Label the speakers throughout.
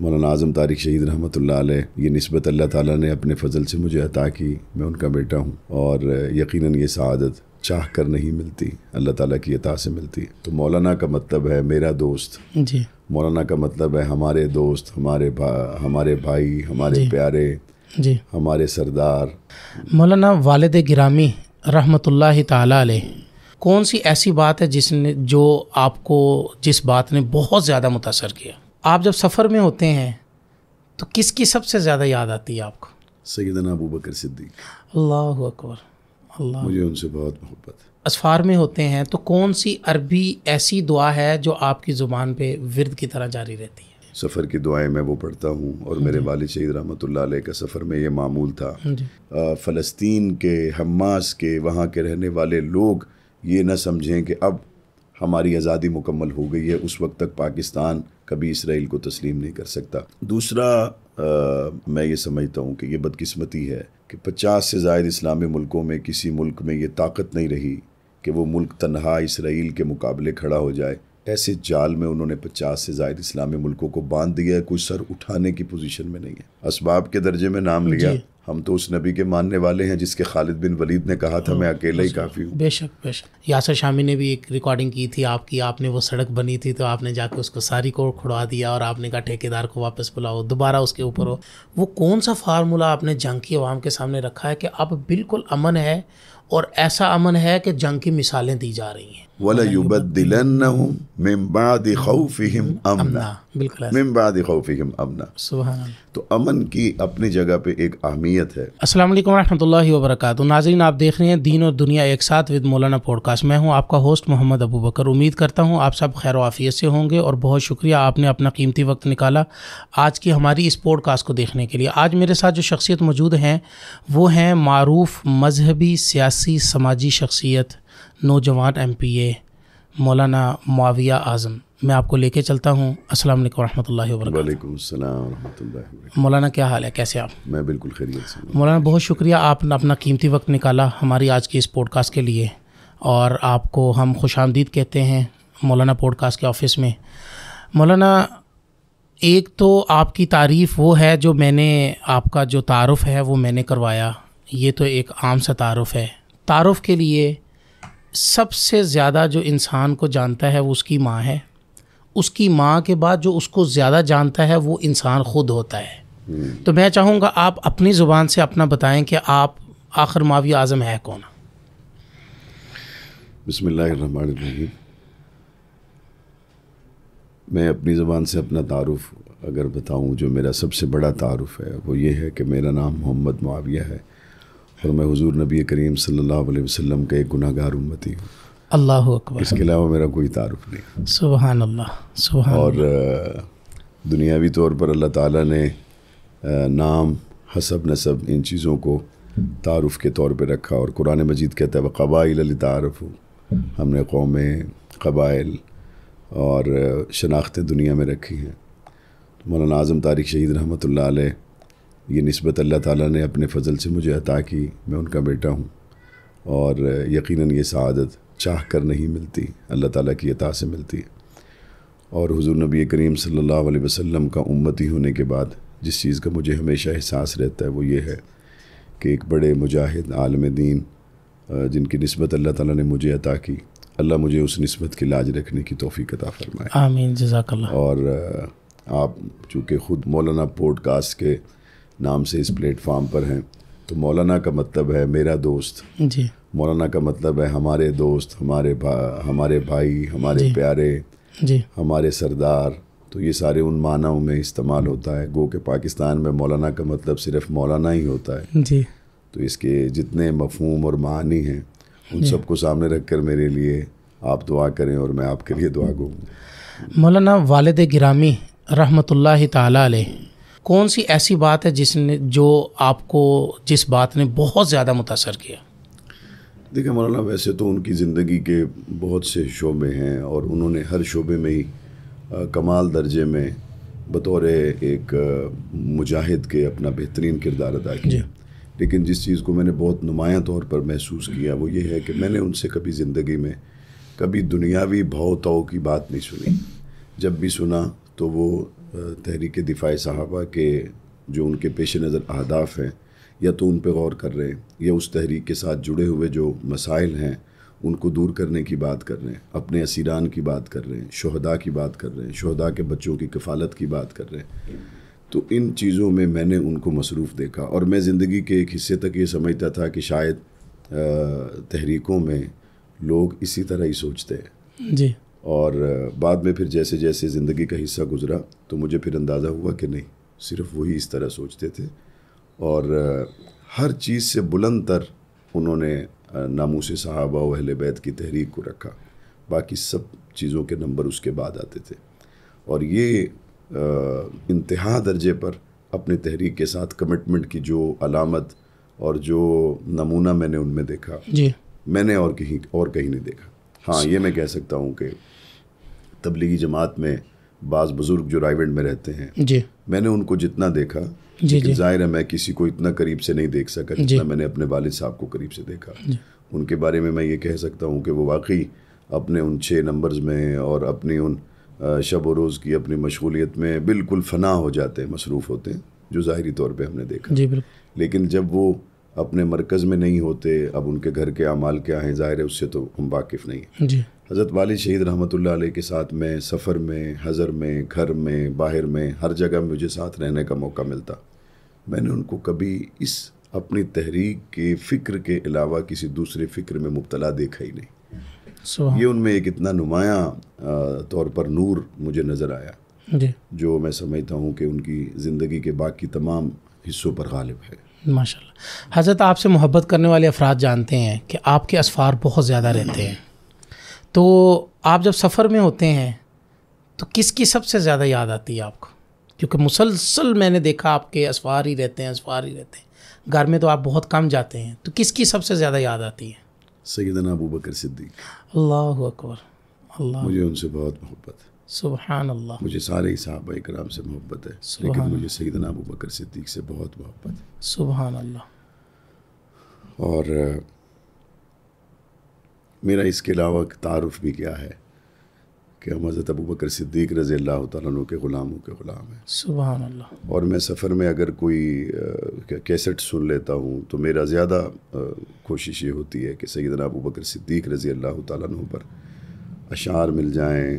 Speaker 1: मौलाना आज़म तारिक शहीद रहमत ये नस्बत अल्लाह ताला ने अपने फ़जल से मुझे अता की मैं उनका बेटा हूँ और यकीनन ये शहादत चाह कर नहीं मिलती अल्लाह ताला की अता से मिलती तो मौलाना का मतलब है मेरा दोस्त जी मौलाना का मतलब है हमारे दोस्त हमारे भा, हमारे भाई हमारे प्यारे जी हमारे सरदार
Speaker 2: मौलाना वालद गिरामी रहमत कौन सी ऐसी बात है जिसने जो आपको जिस बात ने बहुत ज़्यादा मुतासर किया आप जब सफ़र में होते हैं तो किसकी सबसे ज़्यादा याद आती है आपको
Speaker 1: सैदना अबू बकर सिद्दीक
Speaker 2: अल्लाह अकबर अल्लाह मुझे
Speaker 1: उनसे बहुत मोहब्बत
Speaker 2: है असफार में होते हैं तो कौन सी अरबी ऐसी दुआ है जो आपकी ज़ुबान पे विरद की तरह जारी रहती
Speaker 1: है सफ़र की दुआएं मैं वो पढ़ता हूँ और मेरे वाल शहीद रहमत का सफ़र में ये मामूल था फ़लस्तीन के हमास के वहाँ के रहने वाले लोग ये ना समझें कि अब हमारी आज़ादी मुकम्मल हो गई है उस वक्त तक पाकिस्तान कभी इसराइल को तस्लीम नहीं कर सकता दूसरा आ, मैं ये समझता हूँ कि ये बदकस्मती है कि 50 से जायद इस्लामी मुल्कों में किसी मुल्क में ये ताकत नहीं रही कि वो मुल्क तनहा इसराइल के मुकाबले खड़ा हो जाए ऐसे जाल में उन्होंने 50 से जायद इस्लामी मुल्कों को बांध दिया है कोई सर उठाने की पोजीशन में नहीं है इसबाब के दर्जे में नाम लिया हम तो उस नबी के मानने वाले हैं जिसके खालिद बिन वलीद ने कहा था मैं अकेला ही हाँ, काफ़ी हूँ
Speaker 2: बेशक बेशक यासर शामी ने भी एक रिकॉर्डिंग की थी आपकी आपने वो सड़क बनी थी तो आपने जाके उसको सारी को खुड़वा दिया और आपने कहा ठेकेदार को वापस बुलाओ दोबारा उसके ऊपर हो वो कौन सा फार्मूला आपने जंग की आवाम के सामने रखा है कि अब बिल्कुल अमन है और ऐसा अमन है कि जंग की मिसालें दी जा रही हैं
Speaker 1: वला मिन बाद खौफिहिम अमना बिल्कुल मिन बाद खौफिहिम अमना सुभान तो अमन की अपनी जगह पे एक अहमियत है
Speaker 2: अस्सलाम वालेकुम रहमतुल्लाहि व बरकातहू नाज़रीन आप देख रहे हैं दीन और दुनिया एक साथ विद मौलाना पॉडकास्ट मैं हूं आपका होस्ट मोहम्मद अबू बकर उम्मीद करता हूं आप सब खैर वाफियत से होंगे और बहुत शुक्रिया आपने अपना कीमती वक्त निकाला आज की हमारी इस पॉडकास्ट को देखने के लिए आज मेरे साथ जो शख्सियत मौजूद हैं वो हैं मरूफ मजहबी सियासी सियासी समाजी शख्सियत नौजवान एम पी ए मौलाना माविया आज़म मैं आपको लेके चलता हूँ असल वालेकुम मौलाना क्या हाल है कैसे आप
Speaker 1: मैं बिल्कुल खैरियत
Speaker 2: मौलाना बहुत शुक्रिया आपने अपना कीमती वक्त निकाला हमारी आज की इस पॉडकास्ट के लिए और आपको हम खुश आमदीद कहते हैं मौलाना पॉडकास्ट के ऑफ़िस में मौलाना एक तो आपकी तारीफ़ वो है जो मैंने आपका जो तारफ़ है वो मैंने करवाया ये तो एक आम सा तारफ़ है तारफ़ के लिए सबसे ज़्यादा जो इंसान को जानता है वो उसकी माँ है उसकी माँ के बाद जो उसको ज़्यादा जानता है वो इंसान ख़ुद होता है हम्म। तो मैं चाहूँगा आप अपनी ज़ुबान से अपना बताएं कि आप आखिर मावी आज़म है कौन
Speaker 1: बसमीम मैं अपनी ज़ुबान से अपना तारुफ़ अगर बताऊँ जो मेरा सबसे बड़ा तारफ़ है वो ये है कि मेरा नाम मोहम्मद माविया है और मैं हुजूर नबी करीम सल्लल्लाहु अलैहि वसल्लम का एक गुनागार उम्मती हूँ
Speaker 2: अल्लाह अकबर इसके
Speaker 1: अलावा मेरा कोई तारुफ
Speaker 2: नहीं सुबह अल्लाह सुबह और
Speaker 1: दुनियावी तौर पर अल्लाह ताला ने नाम हसब नसब इन चीज़ों को तारुफ के तौर पर रखा और कुरान मजीद कहता है वह कबाइल तारफ़ हमने कौमें कबाइल और शनाख्तें दुनिया में रखी हैं मौलाना आज़म तारिक शहीद रहमत ये नस्बत अल्लाह ताला ने अपने फजल से मुझे अता की मैं उनका बेटा हूँ और यकीनन ये शहादत चाह कर नहीं मिलती अल्लाह ताला की अता से मिलती है और हुजूर नबी करीम सल्लल्लाहु अलैहि वसल्लम का उम्मती होने के बाद जिस चीज़ का मुझे हमेशा एहसास रहता है वो ये है कि एक बड़े मुजाहिद आलम दीन जिनकी नस्बत अल्लाह ताला ने मुझे अता की अल्लाह मुझे उस नस्बत की लाज रखने की तोफ़ी अता फ़रमाए आमीन जजाकल्लाह और आप चूँकि ख़ुद मौलाना पॉडकास्ट के नाम से इस प्लेटफॉर्म पर हैं तो मौलाना का मतलब है मेरा दोस्त जी मौलाना का मतलब है हमारे दोस्त हमारे भा, हमारे भाई हमारे जी, प्यारे जी हमारे सरदार तो ये सारे उन मानों में इस्तेमाल होता है गो के पाकिस्तान में मौलाना का मतलब सिर्फ मौलाना ही होता है जी तो इसके जितने मफहम और मानी हैं उन सबको सामने रख कर मेरे लिए आप दुआ करें और मैं आपके लिए दुआ करूँ
Speaker 2: मौलाना वालद गिरामी रहमत ला कौन सी ऐसी बात है जिसने जो आपको जिस बात ने बहुत ज़्यादा मुतासर किया
Speaker 1: देखिए मौलाना वैसे तो उनकी ज़िंदगी के बहुत से शोबे हैं और उन्होंने हर शोबे में ही कमाल दर्जे में बतौर एक मुजाहिद के अपना बेहतरीन किरदार अदा किया लेकिन जिस चीज़ को मैंने बहुत नुमाया तौर पर महसूस किया वो ये है कि मैंने उनसे कभी ज़िंदगी में कभी दुनियावी भाव तो की बात नहीं सुनी जब भी सुना तो वो तहरीक दिफाई साहबा के जो उनके पेश नज़र अहदाफ हैं या तो उन पर गौर कर रहे हैं या उस तहरीक के साथ जुड़े हुए जो मसाइल हैं उनको दूर करने की बात कर रहे हैं अपने असीरान की बात कर रहे हैं शहदा की बात कर रहे हैं शहदा के बच्चों की कफालत की बात कर रहे हैं तो इन चीज़ों में मैंने उनको मसरूफ़ देखा और मैं ज़िंदगी के एक हिस्से तक ये समझता था कि शायद तहरीकों में लोग इसी तरह ही सोचते हैं जी और बाद में फिर जैसे जैसे ज़िंदगी का हिस्सा गुजरा तो मुझे फिर अंदाज़ा हुआ कि नहीं सिर्फ वही इस तरह सोचते थे और हर चीज़ से बुलंद तर उन्होंने नामोश साहबा वहल बैत की तहरीक को रखा बाकी सब चीज़ों के नंबर उसके बाद आते थे और ये इंतहा दर्जे पर अपने तहरीक के साथ कमिटमेंट की जो अलामत और जो नमूना मैंने उनमें देखा जी मैंने और कहीं और कहीं नहीं देखा हाँ ये मैं कह सकता हूँ कि तबलीगी जमात में बाज़ बुज़ुर्ग जो रायवेंड में रहते हैं जी मैंने उनको जितना देखा जी जी जाहिर है मैं किसी को इतना करीब से नहीं देख सका जितना मैंने अपने वालद साहब को करीब से देखा उनके बारे में मैं ये कह सकता हूँ कि वो वाकई अपने उन छः नंबर्स में और अपनी उन शब रोज़ की अपनी मशगूलियत में बिल्कुल फना हो जाते हैं मसरूफ़ होते हैं जो ज़ाहरी तौर पर हमने देखा जी लेकिन जब वो अपने मरकज़ में नहीं होते अब उनके घर के अमाल क्या हैं ज़ाहिर है उससे तो हम वाकिफ़ नहीं हैं हज़रत वाली शहीद रहमत के साथ में सफ़र में हज़र में घर में बाहर में हर जगह मुझे साथ रहने का मौका मिलता मैंने उनको कभी इस अपनी तहरीक के फ़िक्र के अलावा किसी दूसरे फ़िक्र में मुबतला देखा ही
Speaker 2: नहीं ये
Speaker 1: उनमें एक इतना नुमाया तौर पर नूर मुझे नज़र आया जी। जो मैं समझता हूँ कि उनकी ज़िंदगी के बाकी तमाम हिस्सों पर गालिब
Speaker 2: है माशा हज़रत आपसे मोहब्बत करने वाले अफराद जानते हैं कि आपके असफ़ार बहुत ज़्यादा रहते हैं तो आप जब सफ़र में होते हैं तो किसकी सबसे ज़्यादा याद आती है आपको क्योंकि मुसलसल मैंने देखा आपके असफार ही रहते हैं असफार ही रहते हैं घर में तो आप बहुत कम जाते हैं तो किसकी सबसे ज़्यादा याद आती है
Speaker 1: सैदन अबू बकर सिद्दीक
Speaker 2: अल्लाह अकबर अल्लाह मुझे
Speaker 1: उनसे बहुत मोहब्बत है
Speaker 2: सुबहान अल्लाह मुझे
Speaker 1: सारे साहब कराम से मोहब्बत है लेकिन मुझे सैदन अबू बकर सिद्दीक से बहुत
Speaker 2: मोहब्बत है सुबहान अल्लाह
Speaker 1: और मेरा इसके अलावा तारफ़ भी क्या है कि हम हज़रत अबू बकर सिद्दीक रज़ी अल्लाह तु के ग़ुलामों के ग़ुलाम हैं
Speaker 2: सुबह अल्लाह
Speaker 1: और मैं सफ़र में अगर कोई कैसेट सुन लेता हूँ तो मेरा ज़्यादा कोशिश ये होती है कि सैदना अबू बकर सिद्दीक रज़ी अल्लाह तु पर अशार मिल जाएँ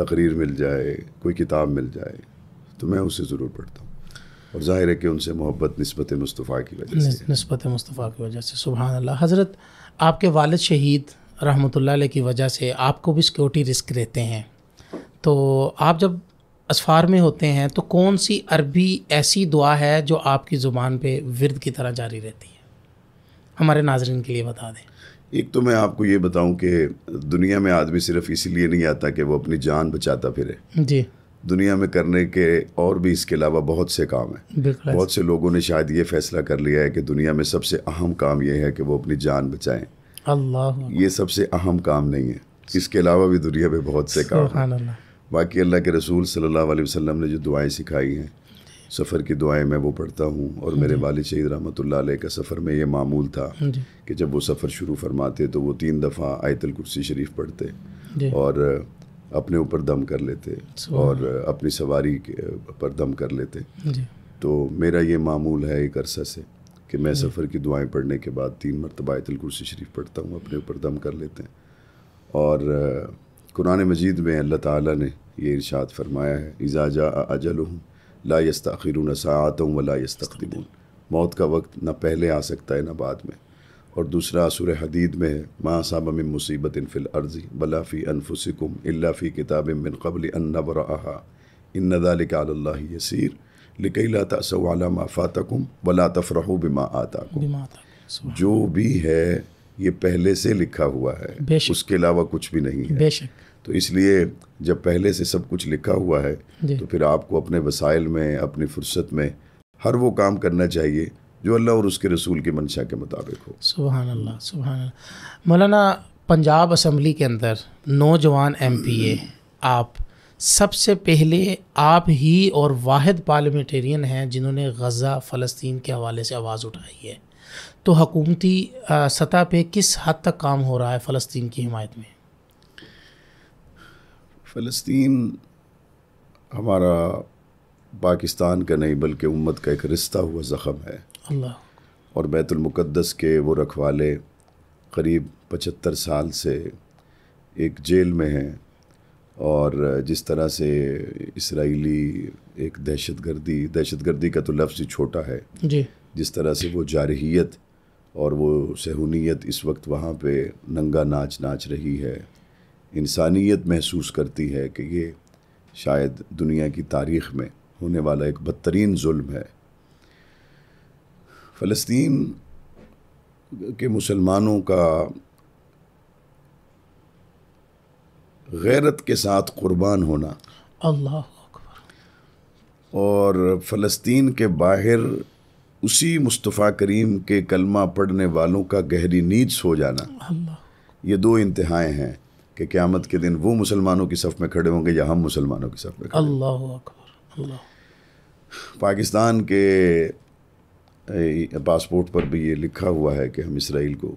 Speaker 1: तकरीर मिल जाए कोई किताब मिल जाए तो मैं उसे ज़रूर पढ़ता हूँ और ज़ाहिर है कि उनसे मोहब्बत नस्बत मुस्तफ़ा की वजह
Speaker 2: से नस्बत मुस्तफ़ा की वजह से सुबह अल्लाह हज़रत आपके वालद शहीद रहमतुल्लाह की वजह से आपको भी सिक्योरिटी रिस्क रहते हैं तो आप जब असफार में होते हैं तो कौन सी अरबी ऐसी दुआ है जो आपकी ज़ुबान पे विरद की तरह जारी रहती है हमारे नाजरन के लिए बता दें
Speaker 1: एक तो मैं आपको ये बताऊं कि दुनिया में आदमी सिर्फ इसीलिए नहीं आता कि वो अपनी जान बचाता फिरे जी दुनिया में करने के और भी इसके अलावा बहुत से काम हैं बहुत से लोगों ने शायद ये फैसला कर लिया है कि दुनिया में सबसे अहम काम यह है कि वो अपनी जान बचाएं अल्लाह ये सबसे अहम काम नहीं है इसके अलावा भी दुनिया में बहुत से काम बाकी अल्लाह के रसूल सल्लल्लाहु अलैहि वसल्लम ने जो दुआएं सिखाई हैं सफ़र की दुआएं मैं वो पढ़ता हूँ और मेरे वाल शहीद रहमत का सफ़र में ये मामूल था कि जब वो सफ़र शुरू फरमाते तो वो तीन दफ़ा आयतल कुर्सी शरीफ पढ़ते और अपने ऊपर दम कर लेते और अपनी सवारी पर दम कर लेते तो मेरा ये मामूल है एक अरसा से कि मैं हम्म। सफ़र की दुआएं पढ़ने के बाद तीन मरतबा आयतल कुर्सी शरीफ पढ़ता हूँ अपने ऊपर दम कर लेते हैं और कुरान मजीद में अल्लाह ताला ने ये इरशाद फरमाया है इजाजा अजल हूँ ला यस्ताखिरून सात हूँ वला यस्तकदमून मौत का वक्त ना पहले आ सकता है ना बाद में और दूसरा सुर हदीद में है माँ साब में मुसीबत फिल अर्जी बलाफ़ी फ़ी अनफुसकुम अल्ला फ़ी किताब मिन कबल अन नबरा इन यसीर लिकई ला तसव अला माफ़ातकुम वला तफ़रह बिमा आता जो भी है ये पहले से लिखा हुआ है उसके अलावा कुछ भी नहीं है बेशक तो इसलिए जब पहले से सब कुछ लिखा हुआ है तो फिर आपको अपने वसाइल में अपनी फुर्सत में हर वो काम करना चाहिए जो अल्लाह और उसके रसूल की मंशा के मुताबिक
Speaker 2: हो सुबह अल्लाह सुबह मौलाना पंजाब असम्बली के अंदर नौजवान एम पी ए आप सबसे पहले आप ही और वाद पार्लियामेंटेरियन हैं जिन्होंने गज़ा फ़लस्तीन के हवाले से आवाज़ उठाई है तो हकूमती सतह पे किस हद तक काम हो रहा है फ़लस्तीन की हमायत में
Speaker 1: फ़लस्तीन हमारा पाकिस्तान का नहीं बल्कि उम्मत का एक रिश्ता हुआ ज़ख़म है अल्लाह और बैतुलमक़दस के वो रखवाले करीब पचहत्तर साल से एक जेल में हैं और जिस तरह से इसराइली एक दहशत गर्दी दहशत गर्दी का तो लफ्ज़ ही छोटा है जी जिस तरह से वो जारहीत और वो सहूनीत इस वक्त वहाँ पे नंगा नाच नाच रही है इंसानियत महसूस करती है कि ये शायद दुनिया की तारीख़ में होने वाला एक बदतरीन जुल्म है फ़लस्तीन के मुसलमानों का गैरत के साथ कुर्बान होना अल्लाह और फ़लस्तीन के बाहर उसी मुस्तफ़ा करीम के कलमा पढ़ने वालों का गहरी नींद सो
Speaker 2: जाना
Speaker 1: ये दो इंतहाएँ हैं कि क़्यामत के दिन वो मुसलमानों की सफ़ में खड़े होंगे या हम मुसलमानों की सफ़ में अल्लाह पाकिस्तान के पासपोर्ट पर भी ये लिखा हुआ है कि हम इसराइल को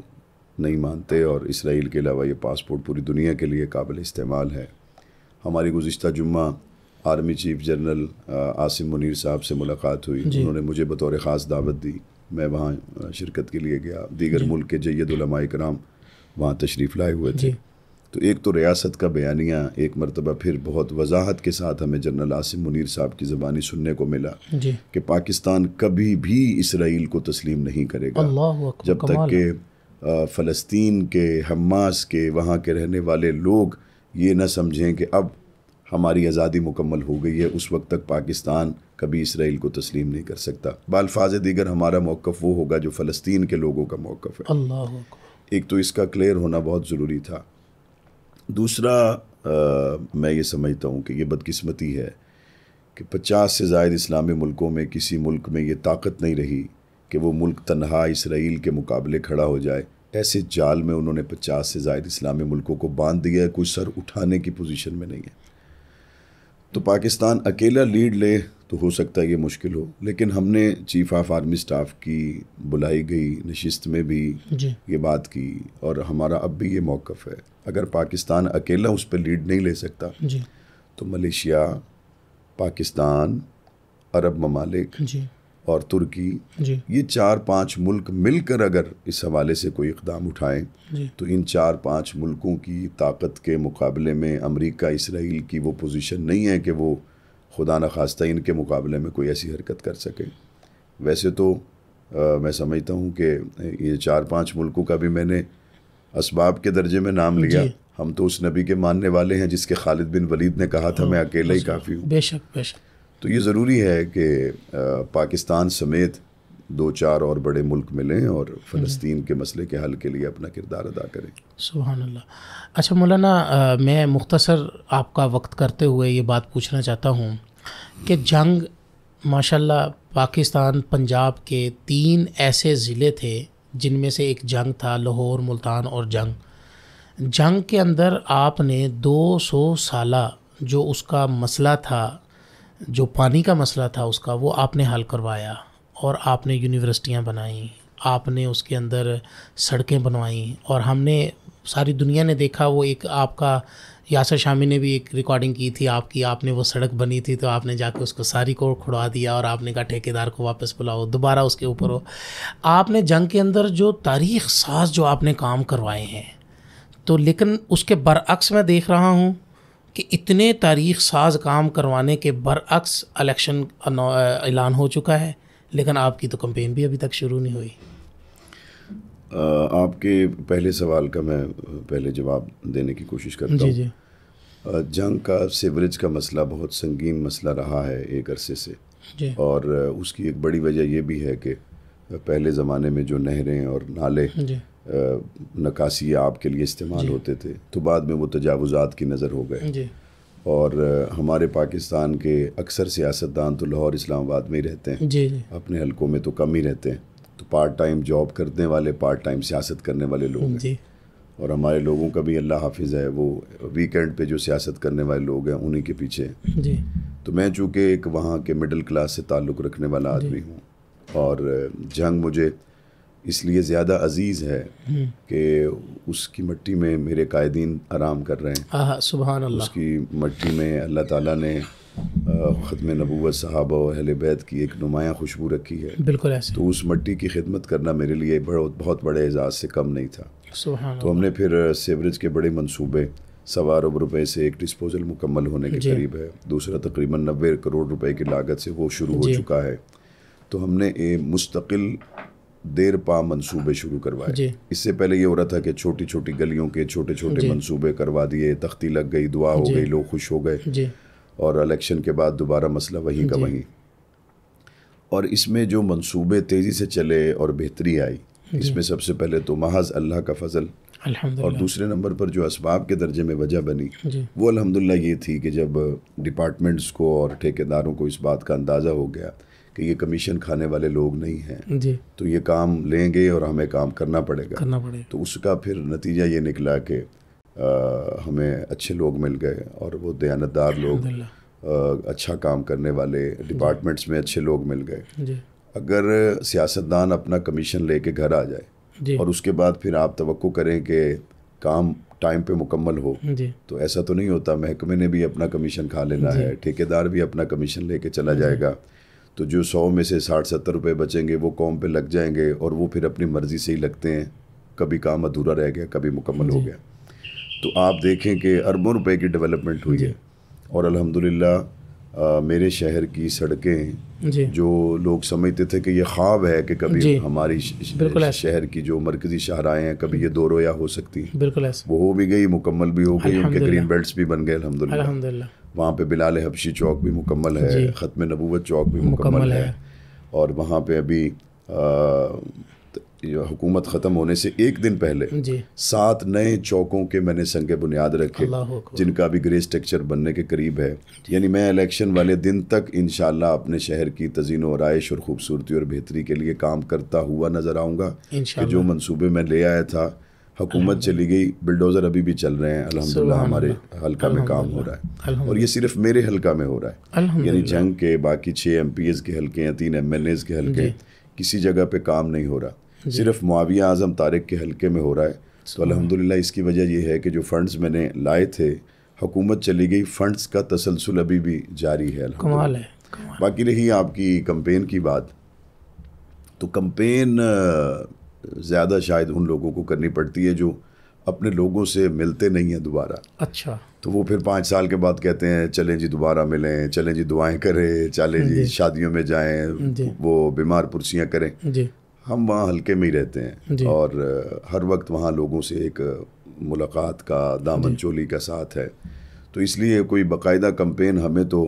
Speaker 1: नहीं मानते और इसराइल के अलावा ये पासपोर्ट पूरी दुनिया के लिए काबिल इस्तेमाल है हमारी गुज्त जुम्मा army chief general Asim Munir साहब से मुलाकात हुई उन्होंने मुझे बतौर ख़ास दावत दी मैं वहाँ शिरकत के लिए गया दीगर मुल्क के जैदुलमा कराम वहाँ तशरीफ़ लाए हुए थे तो एक तो रियासत का बयानिया एक मरतबा फिर बहुत वजाहत के साथ हमें जनरल आसिम मुनीर साहब की ज़बानी सुनने को मिला कि पाकिस्तान कभी भी इसराइल को तस्लीम नहीं करेगा जब तक के फ़लस्तीन के हमास के वहाँ के रहने वाले लोग ये न समझें कि अब हमारी आज़ादी मुकम्मल हो गई है उस वक्त तक पाकिस्तान कभी इसराइल को तस्लीम नहीं कर सकता बालफाज दीगर हमारा मौक़ वो होगा जो फ़लस्तीन के लोगों का मौक़ है अल्लाह एक तो इसका क्लियर होना बहुत ज़रूरी था दूसरा आ, मैं ये समझता हूँ कि ये बदकस्मती है कि पचास से जायद इस्लामी मुल्कों में किसी मुल्क में ये ताकत नहीं रही कि वो मुल्क तनहा इसराइल के मुकाबले खड़ा हो जाए ऐसे जाल में उन्होंने पचास से ज़ायद इस्लामी मुल्कों को बांध दिया है कोई सर उठाने की पोजीशन में नहीं है तो पाकिस्तान अकेला लीड ले तो हो सकता है ये मुश्किल हो लेकिन हमने चीफ ऑफ आर्मी स्टाफ की बुलाई गई नशिस्त में भी ये बात की और हमारा अब भी ये मौक़ है अगर पाकिस्तान अकेला उस पर लीड नहीं ले सकता तो मलेशिया पाकिस्तान अरब ममालिक और तुर्की ये चार पांच मुल्क मिलकर अगर इस हवाले से कोई इकदाम उठाएं तो इन चार पांच मुल्कों की ताकत के मुकाबले में अमेरिका इसराइल की वो पोजीशन नहीं है कि वो खुदा न खास्ता इनके मुकाबले में कोई ऐसी हरकत कर सके वैसे तो आ, मैं समझता हूँ कि ये चार पाँच मुल्कों का भी मैंने इसबाब के दर्जे में नाम लिया हम तो उस नबी के मानने वाले हैं जिसके खालिद बिन वलीद ने कहा था हाँ, मैं अकेला ही काफ़ी हूँ
Speaker 2: बेशक बेशक
Speaker 1: तो ये ज़रूरी है कि पाकिस्तान समेत दो चार और बड़े मुल्क मिलें और हम्म। फ़लस्तीन के मसले के हल के लिए अपना किरदार अदा करें
Speaker 2: सुबहानल्ला अच्छा मौलाना मैं मुख्तसर आपका वक्त करते हुए ये बात पूछना चाहता हूँ कि जंग माशाल्लाह पाकिस्तान पंजाब के तीन ऐसे ज़िले थे जिनमें से एक जंग था लाहौर मुल्तान और जंग जंग के अंदर आपने 200 साल जो उसका मसला था जो पानी का मसला था उसका वो आपने हल करवाया और आपने यूनिवर्सिटियाँ बनाई आपने उसके अंदर सड़कें बनवाई और हमने सारी दुनिया ने देखा वो एक आपका यासर शामी ने भी एक रिकॉर्डिंग की थी आपकी आपने वो सड़क बनी थी तो आपने जाके उसको सारी को खुड़वा दिया और आपने कहा ठेकेदार को वापस बुलाओ दोबारा उसके ऊपर हो आपने जंग के अंदर जो तारीख साज जो आपने काम करवाए हैं तो लेकिन उसके बरअक्स मैं देख रहा हूँ कि इतने तारीख साज काम करवाने के बरअक्स इलेक्शन ऐलान हो चुका है लेकिन आपकी तो कंपेन भी अभी तक शुरू नहीं हुई
Speaker 1: आपके पहले सवाल का मैं पहले जवाब देने की कोशिश करता हूँ जी जी जंग का सेवरेज का मसला बहुत संगीन मसला रहा है एक अरसे से और उसकी एक बड़ी वजह यह भी है कि पहले ज़माने में जो नहरें और नाले नकासी के लिए इस्तेमाल होते थे तो बाद में वो तजावज़ात की नज़र हो गए और हमारे पाकिस्तान के अक्सर सियासतदान तो लाहौर इस्लामाबाद में ही रहते हैं जी जी। अपने हलकों में तो कम ही रहते हैं तो पार्ट टाइम जॉब करने वाले पार्ट टाइम सियासत करने वाले लोग हैं और हमारे लोगों का भी अल्लाह हाफिज़ है वो वीकेंड पे जो सियासत करने वाले लोग हैं उन्हीं के पीछे जी तो मैं चूँकि एक वहाँ के मिडिल क्लास से ताल्लुक़ रखने वाला आदमी हूँ और जंग मुझे इसलिए ज़्यादा अजीज़ है हम्म। कि उसकी मट्टी में मेरे कायदीन आराम कर रहे
Speaker 2: हैं सुबह उसकी
Speaker 1: मट्टी में अल्लाह ताला ने ख़म नबूत साहब और अहल बैत की एक नुमाया खुशबू रखी है बिल्कुल ऐसे तो उस मट्टी की खिदमत करना मेरे लिए बहुत बहुत बड़े एजाज़ से कम नहीं था तो हमने फिर सेवरेज के बड़े मंसूबे सवा अरब रुपये से एक डिस्पोजल मुकम्मल होने के करीब है दूसरा तकरीबन नब्बे करोड़ रुपए की लागत से वो शुरू हो चुका है तो हमने ये मुस्तकिल देर पा मनसूबे शुरू करवाए इससे पहले ये हो रहा था कि छोटी छोटी गलियों के छोटे छोटे मनसूबे करवा दिए तख्ती लग गई दुआ हो गई लोग खुश हो गए और इलेक्शन के बाद दोबारा मसला वहीं का वहीं और इसमें जो मनसूबे तेज़ी से चले और बेहतरी आई इसमें सबसे पहले तो महज अल्लाह का फजल और दूसरे नंबर पर जो इसबाब के दर्जे में वजह बनी वो अलहमदिल्ला ये थी कि जब डिपार्टमेंट्स को और ठेकेदारों को इस बात का अंदाज़ा हो गया कि ये कमीशन खाने वाले लोग नहीं हैं जी तो ये काम लेंगे और हमें काम करना पड़ेगा करना पड़ेगा तो उसका फिर नतीजा ये निकला कि हमें अच्छे लोग मिल गए और वो दयानतदार लोग आ, अच्छा काम करने वाले डिपार्टमेंट्स में अच्छे लोग मिल गए अगर सियासतदान अपना कमीशन ले घर आ जाए और उसके बाद फिर आप तो करें कि काम टाइम पे मुकम्मल हो तो ऐसा तो नहीं होता महकमे ने भी अपना कमीशन खा लेना है ठेकेदार भी अपना कमीशन लेके चला जाएगा तो जो सौ में से साठ सत्तर रुपये बचेंगे वो कॉम पे लग जाएंगे और वो फिर अपनी मर्ज़ी से ही लगते हैं कभी काम अधूरा रह गया कभी मुकम्मल हो गया तो आप देखें कि अरबों रुपए की डेवलपमेंट हुई है और अल्हम्दुलिल्लाह मेरे शहर की सड़कें जो लोग समझते थे कि ये ख्वाब है कि कभी हमारी शहर की जो मरकज़ी शाहराएँ हैं कभी ये दो रोया हो सकती हैं बिल्कुल वो हो भी गई मुकम्मल भी हो गई उनके ग्रीन बेल्ट भी बन गए अलहमदिल्ला वहाँ पे बिलाल हबशी चौक भी मुकम्मल है ख़त्म नबूत चौक भी मुकम्मल है और वहाँ पे अभी हुकूमत ख़त्म होने से एक दिन पहले सात नए चौकों के मैंने संग बुनियाद रखे जिनका अभी ग्रे स्ट्रक्चर बनने के करीब है यानी मैं इलेक्शन वाले दिन तक इन अपने शहर की तजीन आरइश और खूबसूरती और बेहतरी के लिए काम करता हुआ नज़र आऊँगा कि जो मनसूबे मैं ले आया था हुकूमत चली गई बिल्डोज़र अभी भी चल रहे हैं अल्हम्दुलिल्लाह हमारे हल्का में काम हो रहा है और ये सिर्फ मेरे हल्का में हो रहा है यानी जंग के बाकी छः एम के हल्के हैं तीन एम के हल्के किसी जगह पर काम नहीं हो रहा सिर्फ मुआविया आज़म तारिक के हल्के में हो रहा है तो अलहमदिल्ला इसकी वजह यह है कि जो फंड्स मैंने लाए थे हुकूमत चली गई फंड्स का तसलसल अभी भी जारी है कमाल है बाकी रही आपकी कम्पेन की बात तो कम्पेन ज़्यादा शायद उन लोगों को करनी पड़ती है जो अपने लोगों से मिलते नहीं हैं दोबारा अच्छा तो वो फिर पाँच साल के बाद कहते हैं चलें जी दोबारा मिलें चलें जी दुआएं करें चलें जी शादियों में जाएं वो बीमार पुरसियाँ करें हम वहाँ हल्के में ही रहते हैं और हर वक्त वहाँ लोगों से एक मुलाकात का दामन चोली का साथ है तो इसलिए कोई बाकायदा कंपेन हमें तो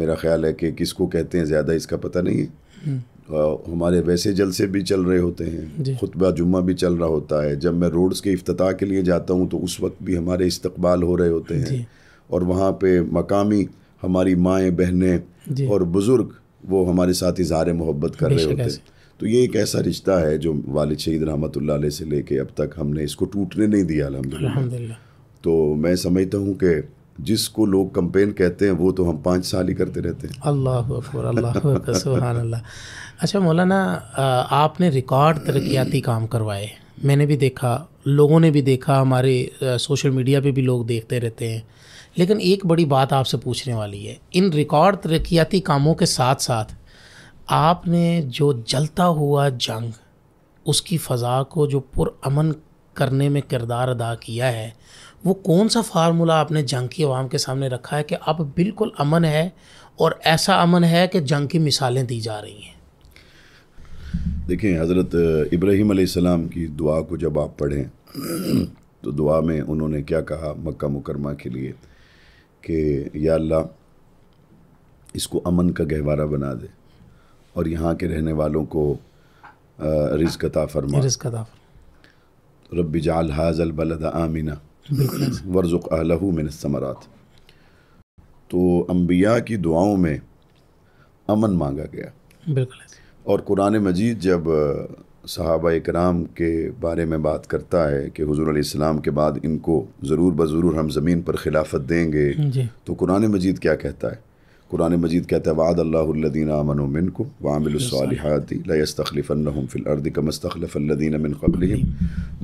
Speaker 1: मेरा ख्याल है कि किसको कहते हैं ज़्यादा इसका पता नहीं है हम्म। हमारे वैसे जलसे भी चल रहे होते हैं खुतबा जुम्मा भी चल रहा होता है जब मैं रोड्स के अफ्ताह के लिए जाता हूँ तो उस वक्त भी हमारे इस्तबाल हो रहे होते हैं और वहाँ पे मकामी हमारी माएँ बहनें और बुज़ुर्ग वो हमारे साथ इजहार मोहब्बत कर रहे होते हैं तो ये एक ऐसा रिश्ता है जो वालिद शहीद रहमत से लेके अब तक हमने इसको टूटने नहीं दिया अलहमद तो मैं समझता हूँ कि जिसको लोग कंपेन कहते हैं वो तो हम पाँच साल ही करते रहते हैं
Speaker 2: अल्लाह अल्लाह अच्छा मौलाना आपने रिकॉर्ड तरक्याती काम करवाए मैंने भी देखा लोगों ने भी देखा हमारे सोशल मीडिया पे भी लोग देखते रहते हैं लेकिन एक बड़ी बात आपसे पूछने वाली है इन रिकॉर्ड तरक्याती कामों के साथ साथ आपने जो जलता हुआ जंग उसकी फ़ज़ा को जो पुरमन करने में किरदार अदा किया है वो कौन सा फार्मूला आपने जंग की आवाम के सामने रखा है कि अब बिल्कुल अमन है और ऐसा अमन है कि जंग की मिसालें दी जा रही हैं
Speaker 1: देखें हज़रत इब्राहिम आसमाम की दुआ को जब आप पढ़ें तो दुआ में उन्होंने क्या कहा मक्का मुकरमा के लिए कि या अल्लाह इसको अमन का गहवारा बना दे और यहाँ के रहने वालों को रिजकता फरमा रिजकता रब जाल हाजल बलद आमिना वर्जुक अलहू मिन समरात तो अम्बिया की दुआओं में अमन मांगा गया बिल्कुल और कुरान मजीद जब सहाबा इकराम के बारे में बात करता है कि हजूर इस्लाम के बाद इनको ज़रूर बज़रूर हम ज़मीन पर खिलाफत देंगे तो कुरान मजीद क्या कहता है कुरान मजीद कहता है वाद अल्लादीन अमन मिन को वामिलसालहती लस्तखलफ़न फ़िलर्द कमस्तखलफ़ल्लिन मिन कबल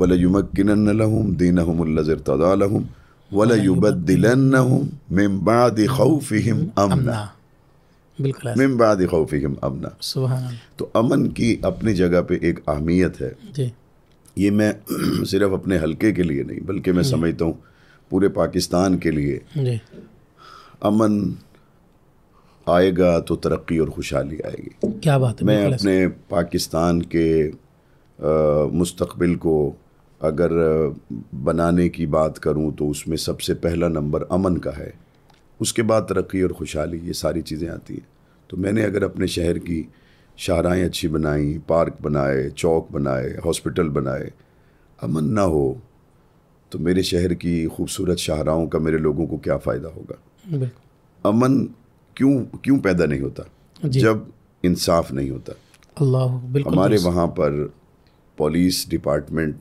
Speaker 1: वलयुमकिन दीनहमज़र तदालहम वलयुबदिलन मिम्बाद खौफ़ अमना बिल्कुल मिम बाद अमना सुबह तो अमन की अपनी जगह पे एक अहमियत है जी ये मैं सिर्फ अपने हलके के लिए नहीं बल्कि मैं समझता हूँ पूरे पाकिस्तान के लिए अमन आएगा तो तरक्की और खुशहाली आएगी
Speaker 2: क्या बात है मैं अपने
Speaker 1: पाकिस्तान के मुस्तबिल को अगर बनाने की बात करूं तो उसमें सबसे पहला नंबर अमन का है उसके बाद तरक्की और खुशहाली ये सारी चीज़ें आती हैं तो मैंने अगर अपने शहर की शाहराएँ अच्छी बनाई पार्क बनाए चौक बनाए हॉस्पिटल बनाए अमन ना हो तो मेरे शहर की खूबसूरत शाहराओं का मेरे लोगों को क्या फ़ायदा होगा अमन क्यों क्यों पैदा नहीं होता जब इंसाफ नहीं होता अल्लाह हमारे वहाँ पर पुलिस डिपार्टमेंट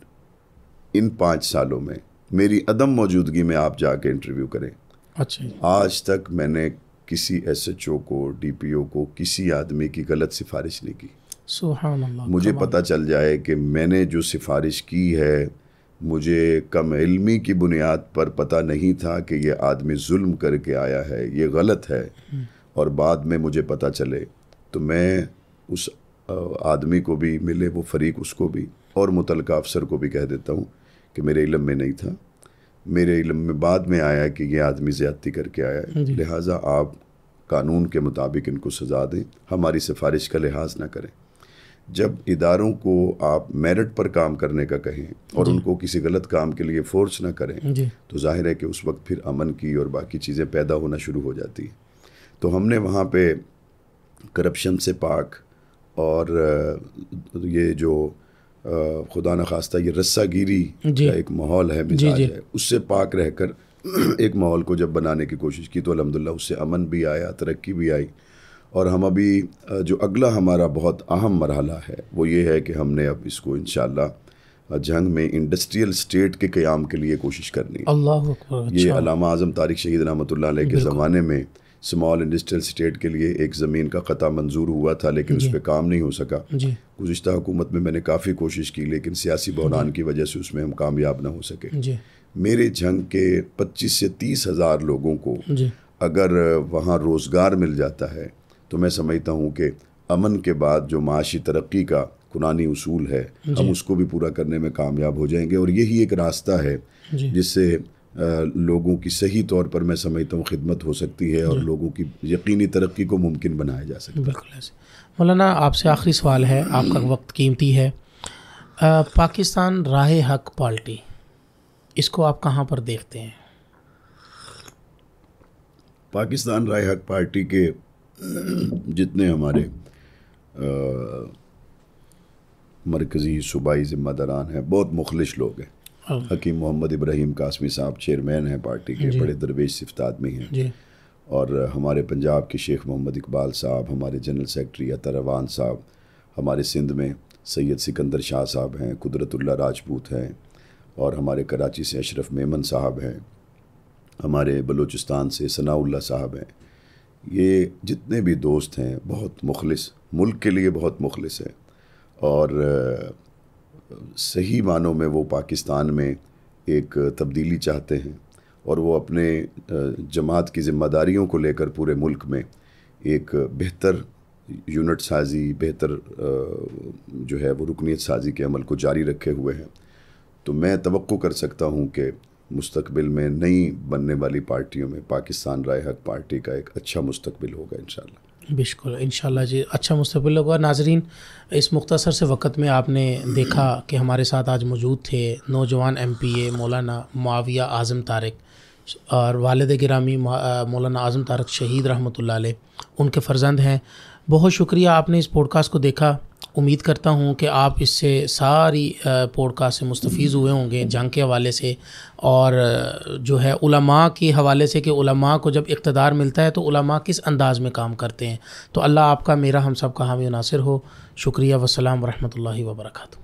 Speaker 1: इन पाँच सालों में मेरी अदम मौजूदगी में आप जाके इंटरव्यू करें अच्छा आज तक मैंने किसी एस एच ओ को डी पी ओ को किसी आदमी की गलत सिफारिश नहीं की मुझे पता चल जाए कि मैंने जो सिफारिश की है मुझे कम इल्मी की बुनियाद पर पता नहीं था कि ये आदमी जुल्म करके आया है ये गलत है हम्म। और बाद में मुझे पता चले तो मैं उस आदमी को भी मिले वो फरीक उसको भी और मुतलका अफसर को भी कह देता हूँ कि मेरे इलम में नहीं था मेरे इलम में बाद में आया कि ये आदमी ज़्यादती करके आया है हाँ लिहाजा आप कानून के मुताबिक इनको सज़ा दें हमारी सिफारिश का लिहाज ना करें जब इदारों को आप मेरिट पर काम करने का कहें और उनको किसी गलत काम के लिए फोर्स ना करें तो जाहिर है कि उस वक्त फिर अमन की और बाकी चीज़ें पैदा होना शुरू हो जाती हैं तो हमने वहाँ पर करप्शन से पाक और ये जो खुदा न खास्ता ये रस्सा गिरी का एक माहौल है मिजाज है उससे पाक रहकर एक माहौल को जब बनाने की कोशिश की तो अलहमदिल्ला उससे अमन भी आया तरक्की भी आई और हम अभी जो अगला हमारा बहुत अहम मरहला है वो ये है कि हमने अब इसको इन जंग में इंडस्ट्रियल स्टेट के क़्याम के लिए कोशिश करनी
Speaker 2: अल्लाह ये अच्छा। अलामा
Speaker 1: आज़म तारिक शहीद रहमत के ज़माने में स्मॉल इंडस्ट्रियल स्टेट के लिए एक ज़मीन का ख़ता मंजूर हुआ था लेकिन उस पर काम नहीं हो सका गुज्त हुकूमत में मैंने काफ़ी कोशिश की लेकिन सियासी बहरान की वजह से उसमें हम कामयाब ना हो सके मेरे जंग के पच्चीस से तीस हज़ार लोगों को अगर वहाँ रोज़गार मिल जाता है तो मैं समझता हूँ कि अमन के बाद जो माशी तरक्की का कुरानी उसूल है हम उसको भी पूरा करने में कामयाब हो जाएंगे और यही एक रास्ता है जिससे लोगों की सही तौर पर मैं समझता हूँ खिदमत हो सकती है और लोगों की यकीनी तरक्की को मुमकिन बनाया जा सकता
Speaker 2: है बिल्कुल मौलाना आपसे आखिरी सवाल है आपका हम्म। वक्त कीमती है आ, पाकिस्तान राह हक पार्टी इसको आप कहाँ पर देखते हैं
Speaker 1: पाकिस्तान राय हक पार्टी के जितने हमारे मरकज़ी सूबाई ज़िम्मेदारान हैं बहुत मुखलिस लोग हैं हकीम मोहम्मद इब्राहिम कासमी साहब चेयरमैन हैं पार्टी के बड़े दरवेश सिफ्त आदमी हैं और हमारे पंजाब के शेख मोहम्मद इकबाल साहब हमारे जनरल सेक्रेटरी अवान साहब हमारे सिंध में सैयद सिकंदर शाह साहब हैं कुदरतुल्ला राजपूत हैं और हमारे कराची से अशरफ मेमन साहब हैं हमारे बलूचिस्तान से सनाउल्ला साहब हैं ये जितने भी दोस्त हैं बहुत मुखलिस मुल्क के लिए बहुत मुखलिस हैं और सही मानों में वो पाकिस्तान में एक तब्दीली चाहते हैं और वो अपने जमात की जिम्मेदारियों को लेकर पूरे मुल्क में एक बेहतर यूनिट साजी बेहतर जो है वो रुकनीत साजी के अमल को जारी रखे हुए हैं तो मैं तो कर सकता हूँ कि मुस्तबिल में नई बनने वाली पार्टियों में पाकिस्तान राय हक पार्टी का एक अच्छा मुस्तबिल होगा इन
Speaker 2: बिल्कुल इन जी अच्छा मुस्तबिल होगा नाजरीन इस मुख्तसर से वक़्त में आपने देखा कि हमारे साथ आज मौजूद थे नौजवान एम पी ए मौलाना माविया आज़म तारक और वालद ग्रामी मौलाना आज़म तारक शहीद रहमत उनके फ़र्जंद हैं बहुत शुक्रिया आपने इस पॉडकास्ट को देखा उम्मीद करता हूँ कि आप इससे सारी पॉडकास्ट से मुस्तफ़ हुए होंगे जंग के हवाले से और जो है उलमा के हवाले से कि उलमा को जब इकतदार मिलता है तो उलमा किस अंदाज में काम करते हैं तो अल्लाह आपका मेरा हम सब का हामी नासिर हो शुक्रिया वसलम वरहमल वर्का